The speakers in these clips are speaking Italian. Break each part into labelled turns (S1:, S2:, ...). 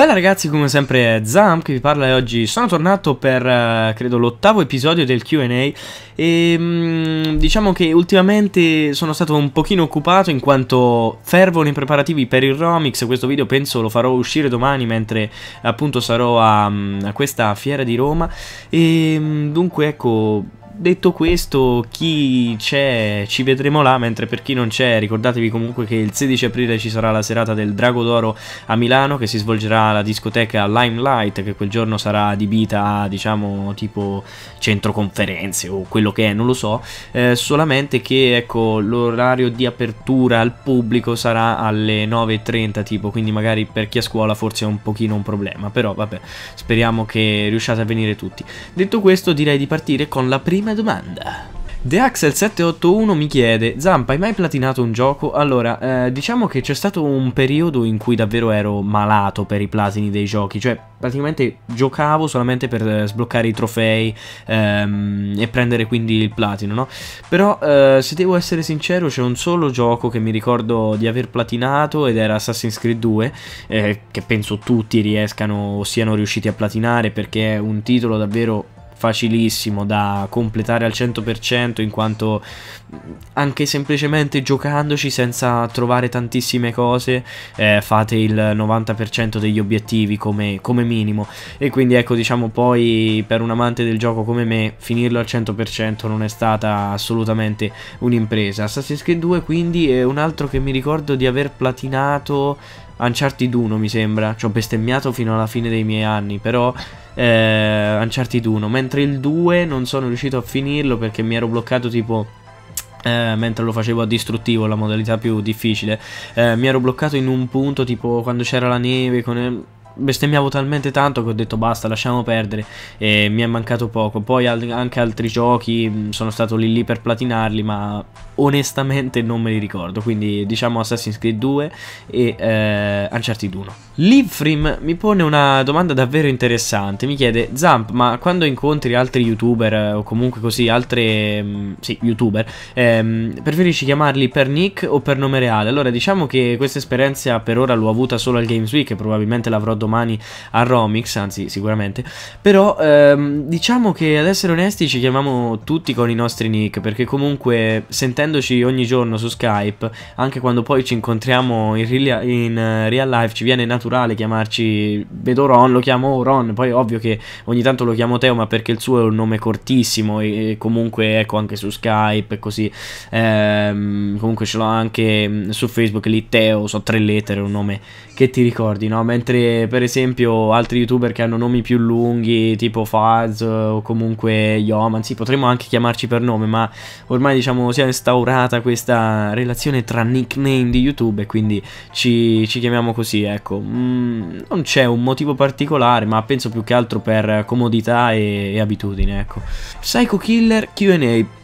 S1: Bella ragazzi, come sempre è Zam che vi parla e oggi sono tornato per, eh, credo, l'ottavo episodio del Q&A e ehm, diciamo che ultimamente sono stato un pochino occupato in quanto fervono i preparativi per il Romix, questo video penso lo farò uscire domani mentre appunto sarò a, a questa fiera di Roma e ehm, dunque ecco detto questo, chi c'è ci vedremo là, mentre per chi non c'è ricordatevi comunque che il 16 aprile ci sarà la serata del Drago d'Oro a Milano che si svolgerà alla discoteca Limelight che quel giorno sarà adibita a diciamo tipo centro conferenze o quello che è, non lo so, eh, solamente che ecco l'orario di apertura al pubblico sarà alle 9.30 tipo, quindi magari per chi è a scuola forse è un pochino un problema, però vabbè, speriamo che riusciate a venire tutti. Detto questo direi di partire con la prima prima domanda. Axel 781 mi chiede Zampa hai mai platinato un gioco? Allora, eh, diciamo che c'è stato un periodo in cui davvero ero malato per i platini dei giochi Cioè, praticamente giocavo solamente per eh, sbloccare i trofei ehm, e prendere quindi il platino, no? Però, eh, se devo essere sincero, c'è un solo gioco che mi ricordo di aver platinato ed era Assassin's Creed 2 eh, Che penso tutti riescano o siano riusciti a platinare perché è un titolo davvero facilissimo da completare al 100% in quanto anche semplicemente giocandoci senza trovare tantissime cose eh, fate il 90% degli obiettivi come, come, minimo e quindi ecco diciamo poi per un amante del gioco come me finirlo al 100% non è stata assolutamente un'impresa Assassin's Creed 2 quindi è un altro che mi ricordo di aver platinato Uncharted 1 mi sembra, ci ho bestemmiato fino alla fine dei miei anni, però eh, Uncharted 1, mentre il 2 non sono riuscito a finirlo perché mi ero bloccato tipo... Eh, mentre lo facevo a distruttivo, la modalità più difficile, eh, mi ero bloccato in un punto tipo quando c'era la neve con bestemmiavo talmente tanto che ho detto basta, lasciamo perdere. E mi è mancato poco. Poi al anche altri giochi mm, sono stato lì lì per platinarli, ma onestamente non me li ricordo. Quindi diciamo Assassin's Creed 2 e eh, Uncharted 1. Livfrim mi pone una domanda davvero interessante. Mi chiede: Zamp, ma quando incontri altri youtuber eh, o comunque così, altri mm, sì, youtuber, ehm, preferisci chiamarli per nick o per nome reale? Allora, diciamo che questa esperienza per ora l'ho avuta solo al Games Week, probabilmente l'avrò domani domani a Romix, anzi sicuramente, però ehm, diciamo che ad essere onesti ci chiamiamo tutti con i nostri nick, perché comunque sentendoci ogni giorno su Skype, anche quando poi ci incontriamo in, real, in eh, real life, ci viene naturale chiamarci, vedo Ron, lo chiamo Ron, poi ovvio che ogni tanto lo chiamo Teo, ma perché il suo è un nome cortissimo e, e comunque ecco anche su Skype e così, ehm, comunque ce l'ho anche mm, su Facebook lì Teo, so tre lettere, un nome che ti ricordi, no? Mentre per per esempio altri youtuber che hanno nomi più lunghi, tipo Faz eh, o comunque Yoman, sì, potremmo anche chiamarci per nome, ma ormai diciamo si è instaurata questa relazione tra nickname di YouTube e quindi ci, ci chiamiamo così, ecco. Mm, non c'è un motivo particolare, ma penso più che altro per comodità e, e abitudine, ecco. Psycho Killer QA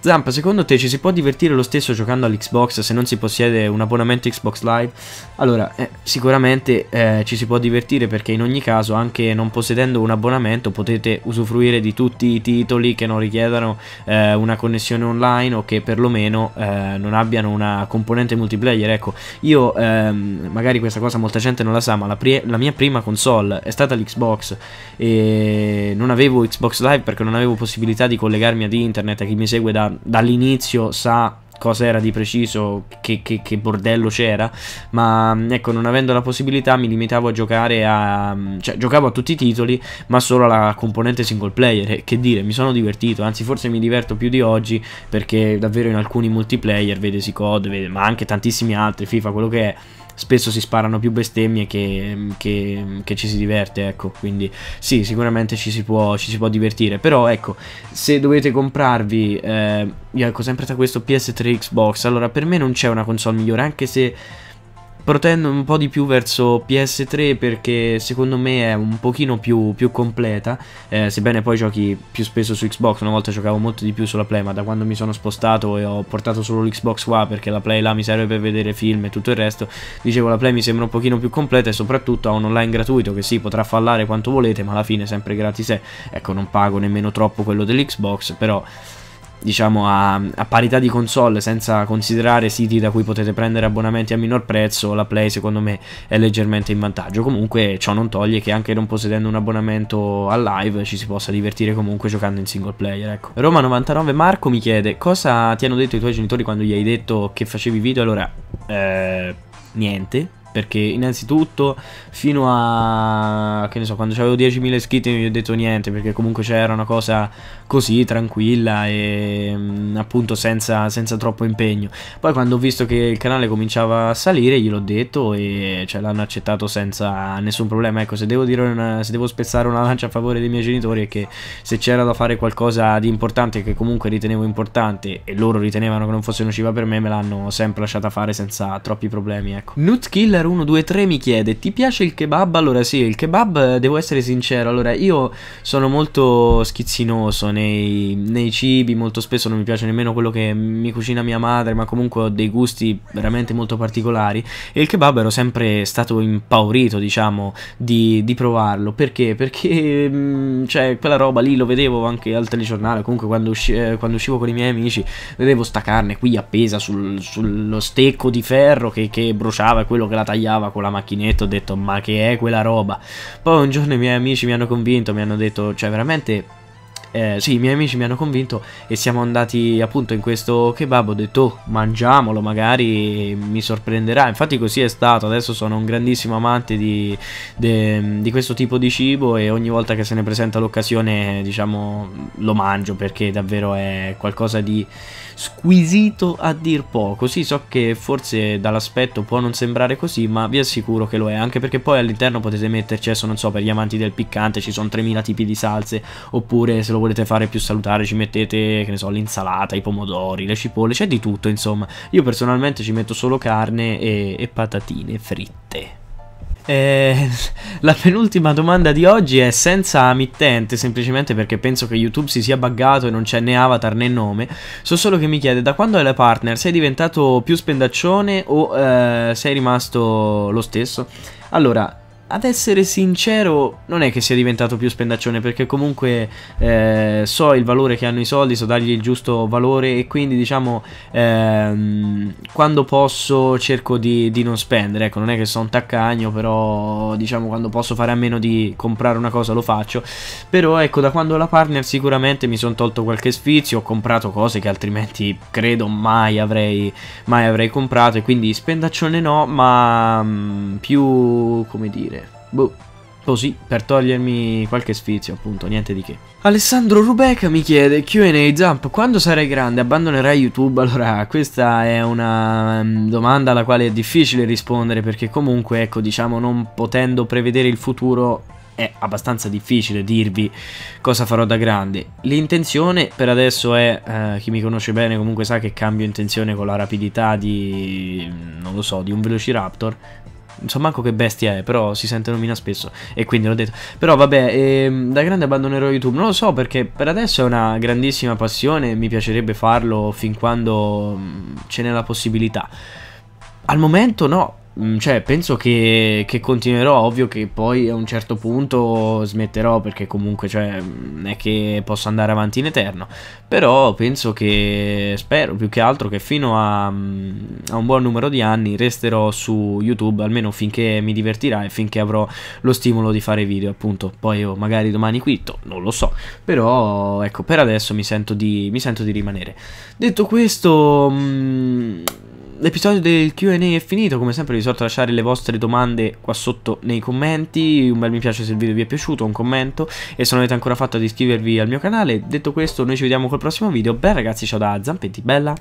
S1: Zampa, secondo te ci si può divertire lo stesso giocando all'Xbox se non si possiede un abbonamento Xbox Live? Allora, eh, sicuramente eh, ci si può divertire perché in ogni caso, anche non possedendo un abbonamento, potete usufruire di tutti i titoli che non richiedano eh, una connessione online o che perlomeno eh, non abbiano una componente multiplayer. Ecco, io ehm, magari questa cosa molta gente non la sa, ma la, la mia prima console è stata l'Xbox e non avevo Xbox Live perché non avevo possibilità di collegarmi ad internet a chi mi segue da dall'inizio sa cosa era di preciso, che, che, che bordello c'era, ma mm, ecco, non avendo la possibilità mi limitavo a giocare a... Mm, cioè giocavo a tutti i titoli, ma solo alla componente single player, eh, che dire, mi sono divertito, anzi forse mi diverto più di oggi, perché davvero in alcuni multiplayer, vede Sicod, ma anche tantissimi altri, FIFA, quello che è spesso si sparano più bestemmie che, che, che, ci si diverte, ecco, quindi sì, sicuramente ci si può, ci si può divertire, però ecco, se dovete comprarvi, eh, io ecco sempre tra questo PS3 Xbox, allora per me non c'è una console migliore, anche se protendo un po' di più verso PS3 perché secondo me è un pochino più, più completa, eh, sebbene poi giochi più spesso su Xbox, una volta giocavo molto di più sulla Play, ma da quando mi sono spostato e ho portato solo l'Xbox qua perché la Play là mi serve per vedere film e tutto il resto, dicevo la Play mi sembra un pochino più completa e soprattutto ha un online gratuito che sì potrà fallare quanto volete, ma alla fine sempre gratis è, ecco non pago nemmeno troppo quello dell'Xbox, però diciamo a, a, parità di console senza considerare siti da cui potete prendere abbonamenti a minor prezzo la Play secondo me è leggermente in vantaggio comunque ciò non toglie che anche non possedendo un abbonamento a live ci si possa divertire comunque giocando in single player ecco Roma 99 Marco mi chiede cosa ti hanno detto i tuoi genitori quando gli hai detto che facevi video allora eh, niente perché innanzitutto fino a... che ne so, quando avevo 10.000 iscritti non gli ho detto niente perché comunque c'era una cosa così tranquilla e mm, appunto senza, senza, troppo impegno. Poi quando ho visto che il canale cominciava a salire gliel'ho detto e cioè, l'hanno accettato senza nessun problema. Ecco, se devo, una, se devo spezzare una lancia a favore dei miei genitori è che se c'era da fare qualcosa di importante che comunque ritenevo importante e loro ritenevano che non fosse nociva per me me l'hanno sempre lasciata fare senza troppi problemi. Ecco. Nutkiller Gamer123 mi chiede: Ti piace il kebab? Allora, sì, il kebab, eh, devo essere sincero. Allora, io sono molto schizzinoso nei, nei cibi. Molto spesso non mi piace nemmeno quello che mi cucina mia madre, ma comunque ho dei gusti veramente molto particolari. E il kebab ero sempre stato impaurito, diciamo, di, di provarlo. Perché? Perché, mm, cioè, quella roba lì lo vedevo anche al telegiornale. Comunque, quando, usci eh, quando uscivo con i miei amici, vedevo sta carne qui appesa sul, sullo stecco di ferro che, che bruciava e quello che la tagliava tagliava con la macchinetta, ho detto ma che è quella roba? Poi un giorno i miei amici mi hanno convinto, mi hanno detto cioè veramente eh, sì, i miei amici mi hanno convinto e siamo andati appunto in questo kebab. Ho detto, oh, mangiamolo, magari mi sorprenderà. Infatti, così è stato. Adesso sono un grandissimo amante di, de, di questo tipo di cibo e ogni volta che se ne presenta l'occasione, diciamo, lo mangio perché davvero è qualcosa di squisito a dir poco. Sì, so che forse dall'aspetto può non sembrare così, ma vi assicuro che lo è, anche perché poi all'interno potete metterci, adesso non so, per gli amanti del piccante ci sono 3000 tipi di salse, oppure se lo volete fare più salutare ci mettete, che ne so, l'insalata, i pomodori, le cipolle, c'è di tutto, insomma. Io personalmente ci metto solo carne e, e patatine fritte. Eh, la penultima domanda di oggi è senza mittente, semplicemente perché penso che YouTube si sia buggato e non c'è né avatar né nome. So solo che mi chiede da quando è la partner, sei diventato più spendaccione o eh, sei rimasto lo stesso? Allora, ad essere sincero, non è che sia diventato più spendaccione perché comunque eh, so il valore che hanno i soldi, so dargli il giusto valore e quindi diciamo ehm, quando posso cerco di, di, non spendere. Ecco, non è che sono un taccagno, però diciamo quando posso fare a meno di comprare una cosa lo faccio. Però ecco, da quando la partner sicuramente mi sono tolto qualche sfizio, ho comprato cose che altrimenti credo mai avrei, mai avrei comprato e quindi spendaccione no, ma mh, mm, più come dire Boh, così per togliermi qualche sfizio, appunto, niente di che. Alessandro Rubeca mi chiede, Q&A Zamp, quando sarai grande abbandonerai YouTube? Allora, questa è una um, domanda alla quale è difficile rispondere perché comunque, ecco, diciamo, non potendo prevedere il futuro è abbastanza difficile dirvi cosa farò da grande. L'intenzione per adesso è, eh, chi mi conosce bene comunque sa che cambio intenzione con la rapidità di, non lo so, di un Velociraptor, non so manco che bestia è, però si sente nomina spesso e quindi l'ho detto. Però vabbè, ehm, da grande abbandonerò YouTube, non lo so perché per adesso è una grandissima passione, mi piacerebbe farlo fin quando mm, ce n'è la possibilità. Al momento no, Mm, cioè, penso che, che, continuerò. Ovvio che poi a un certo punto smetterò perché comunque cioè, non mm, è che posso andare avanti in eterno. Però penso che spero più che altro che fino a, mm, a un buon numero di anni resterò su YouTube almeno finché mi divertirà e finché avrò lo stimolo di fare video. Appunto, poi io oh, magari domani quitto, non lo so. Però ecco, per adesso mi sento di, mi sento di rimanere. Detto questo. Mh, l'episodio del QA è finito. Come sempre, vi solito lasciare le vostre domande qua sotto nei commenti. Un bel mi piace se il video vi è piaciuto, un commento. E se non avete ancora fatto, ad iscrivervi al mio canale. Detto questo, noi ci vediamo col prossimo video. Beh, ragazzi, ciao da Zampetti, bella.